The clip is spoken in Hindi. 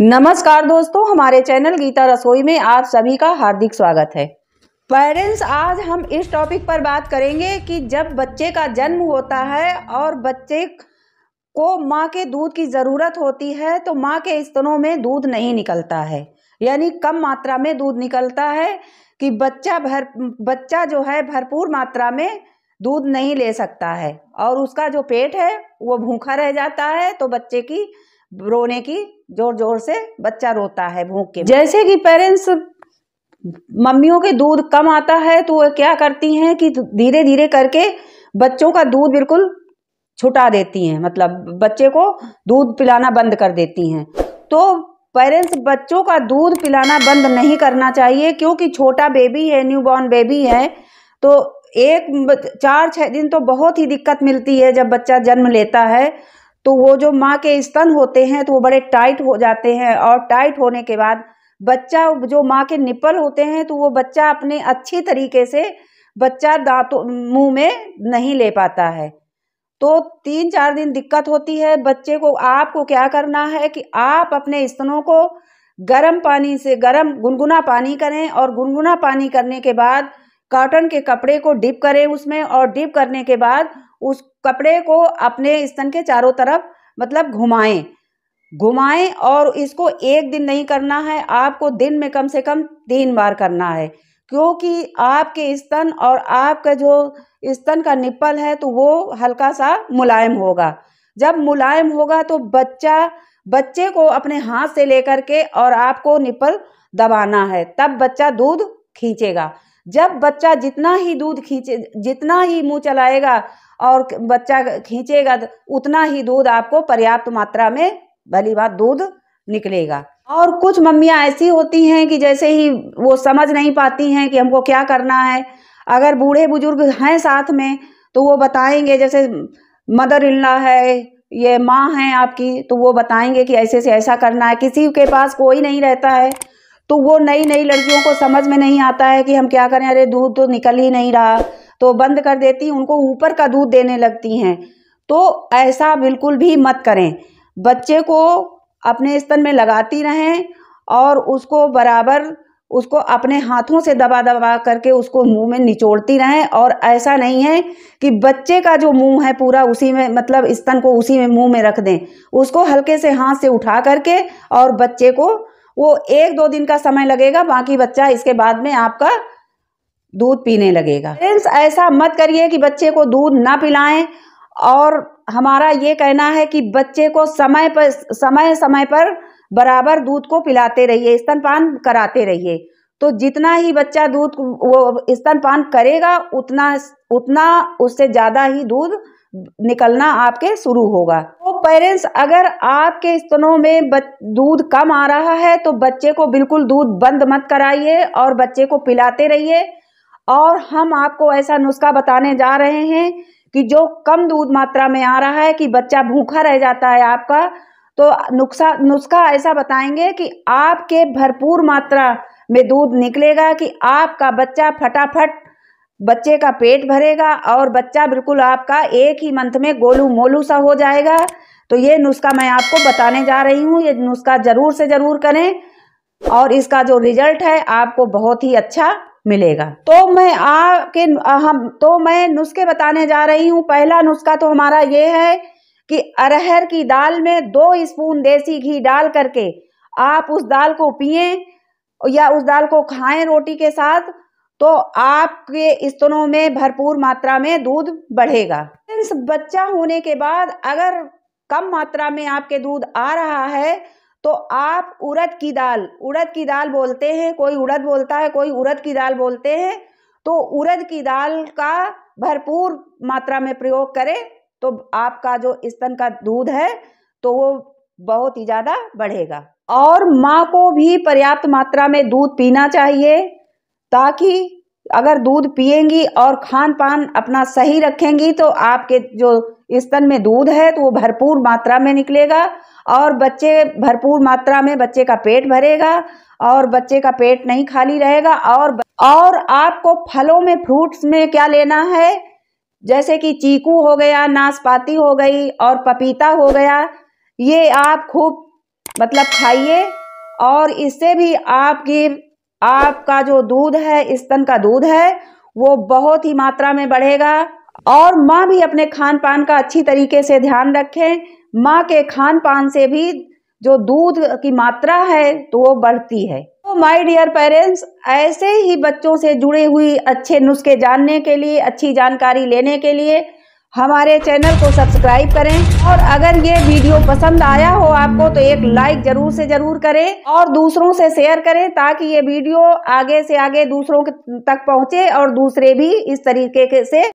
नमस्कार दोस्तों हमारे चैनल गीता रसोई में आप सभी का हार्दिक स्वागत है पेरेंट्स आज हम इस टॉपिक पर बात करेंगे कि जब बच्चे का जन्म होता है और बच्चे को माँ के दूध की ज़रूरत होती है तो माँ के स्तनों में दूध नहीं निकलता है यानी कम मात्रा में दूध निकलता है कि बच्चा भर बच्चा जो है भरपूर मात्रा में दूध नहीं ले सकता है और उसका जो पेट है वो भूखा रह जाता है तो बच्चे की रोने की जोर जोर से बच्चा रोता है भूख के जैसे कि पेरेंट्स मम्मियों के दूध कम आता है तो वह क्या करती हैं कि धीरे धीरे करके बच्चों का दूध बिल्कुल छुटा देती हैं मतलब बच्चे को दूध पिलाना बंद कर देती हैं तो पेरेंट्स बच्चों का दूध पिलाना बंद नहीं करना चाहिए क्योंकि छोटा बेबी है न्यूबॉर्न बेबी है तो एक चार छः दिन तो बहुत ही दिक्कत मिलती है जब बच्चा जन्म लेता है तो वो जो माँ के स्तन होते हैं तो वो बड़े टाइट हो जाते हैं और टाइट होने के बाद बच्चा जो माँ के निपल होते हैं तो वो बच्चा अपने अच्छी तरीके से बच्चा दांतों मुंह में नहीं ले पाता है तो तीन चार दिन दिक्कत होती है बच्चे को आपको क्या करना है कि आप अपने स्तनों को गर्म पानी से गर्म गुनगुना पानी करें और गुनगुना पानी करने के बाद कॉटन के कपड़े को डिप करें उसमें और डिप करने के बाद उस कपड़े को अपने स्तन के चारों तरफ मतलब घुमाएं घुमाएं और इसको एक दिन नहीं करना है आपको दिन में कम से कम तीन बार करना है क्योंकि आपके स्तन और आपका जो स्तन का निप्पल है तो वो हल्का सा मुलायम होगा जब मुलायम होगा तो बच्चा बच्चे को अपने हाथ से लेकर के और आपको निप्पल दबाना है तब बच्चा दूध खींचेगा जब बच्चा जितना ही दूध खींचे जितना ही मुंह चलाएगा और बच्चा खींचेगा उतना ही दूध आपको पर्याप्त मात्रा में भली बात दूध निकलेगा और कुछ मम्मियाँ ऐसी होती हैं कि जैसे ही वो समझ नहीं पाती हैं कि हमको क्या करना है अगर बूढ़े बुजुर्ग हैं साथ में तो वो बताएंगे जैसे मदर इल्ला है ये माँ है आपकी तो वो बताएंगे कि ऐसे से ऐसा करना है किसी के पास कोई नहीं रहता है तो वो नई नई लड़कियों को समझ में नहीं आता है कि हम क्या करें अरे दूध तो निकल ही नहीं रहा तो बंद कर देती उनको ऊपर का दूध देने लगती हैं तो ऐसा बिल्कुल भी मत करें बच्चे को अपने स्तन में लगाती रहें और उसको बराबर उसको अपने हाथों से दबा दबा करके उसको मुंह में निचोड़ती रहें और ऐसा नहीं है कि बच्चे का जो मुंह है पूरा उसी में मतलब स्तन को उसी में मुंह में रख दें उसको हल्के से हाथ से उठा करके और बच्चे को वो एक दो दिन का समय लगेगा बाकी बच्चा इसके बाद में आपका दूध पीने लगेगा पेरेंट्स ऐसा मत करिए कि बच्चे को दूध ना पिलाएं और हमारा ये कहना है कि बच्चे को समय पर समय समय पर बराबर दूध को पिलाते रहिए स्तनपान कराते रहिए तो जितना ही बच्चा दूध वो स्तनपान करेगा उतना उतना उससे ज़्यादा ही दूध निकलना आपके शुरू होगा तो पेरेंट्स अगर आपके स्तनों में दूध कम आ रहा है तो बच्चे को बिल्कुल दूध बंद मत कराइए और बच्चे को पिलाते रहिए और हम आपको ऐसा नुस्खा बताने जा रहे हैं कि जो कम दूध मात्रा में आ रहा है कि बच्चा भूखा रह जाता है आपका तो नुस्खा नुस्खा ऐसा बताएंगे कि आपके भरपूर मात्रा में दूध निकलेगा कि आपका बच्चा फटाफट बच्चे का पेट भरेगा और बच्चा बिल्कुल आपका एक ही मंथ में गोलू मोलू सा हो जाएगा तो ये नुस्खा मैं आपको बताने जा रही हूँ ये नुस्खा ज़रूर से ज़रूर करें और इसका जो रिजल्ट है आपको बहुत ही अच्छा मिलेगा तो मैं आपके हम तो मैं नुस्खे बताने जा रही हूँ पहला नुस्खा तो हमारा ये है कि अरहर की दाल में दो स्पून देसी घी डाल करके आप उस दाल को पिए या उस दाल को खाएं रोटी के साथ तो आपके स्तनों में भरपूर मात्रा में दूध बढ़ेगा बच्चा होने के बाद अगर कम मात्रा में आपके दूध आ रहा है तो आप उड़द की दाल उड़द की दाल बोलते हैं कोई उड़द बोलता है कोई उड़द की दाल बोलते हैं तो उड़द की दाल का भरपूर मात्रा में प्रयोग करें तो आपका जो स्तन का दूध है तो वो बहुत ही ज़्यादा बढ़ेगा और माँ को भी पर्याप्त मात्रा में दूध पीना चाहिए ताकि अगर दूध पिएंगी और खान पान अपना सही रखेंगी तो आपके जो स्तन में दूध है तो वो भरपूर मात्रा में निकलेगा और बच्चे भरपूर मात्रा में बच्चे का पेट भरेगा और बच्चे का पेट नहीं खाली रहेगा और और आपको फलों में फ्रूट्स में क्या लेना है जैसे कि चीकू हो गया नाशपाती हो गई और पपीता हो गया ये आप खूब मतलब खाइए और इससे भी आपकी आपका जो दूध है स्तन का दूध है वो बहुत ही मात्रा में बढ़ेगा और माँ भी अपने खान पान का अच्छी तरीके से ध्यान रखें माँ के खान पान से भी जो दूध की मात्रा है तो वो बढ़ती है तो माय डियर पेरेंट्स ऐसे ही बच्चों से जुड़े हुई अच्छे नुस्खे जानने के लिए अच्छी जानकारी लेने के लिए हमारे चैनल को सब्सक्राइब करें और अगर ये वीडियो पसंद आया हो आपको तो एक लाइक जरूर से जरूर करें और दूसरों से शेयर करें ताकि ये वीडियो आगे से आगे दूसरों तक पहुंचे और दूसरे भी इस तरीके से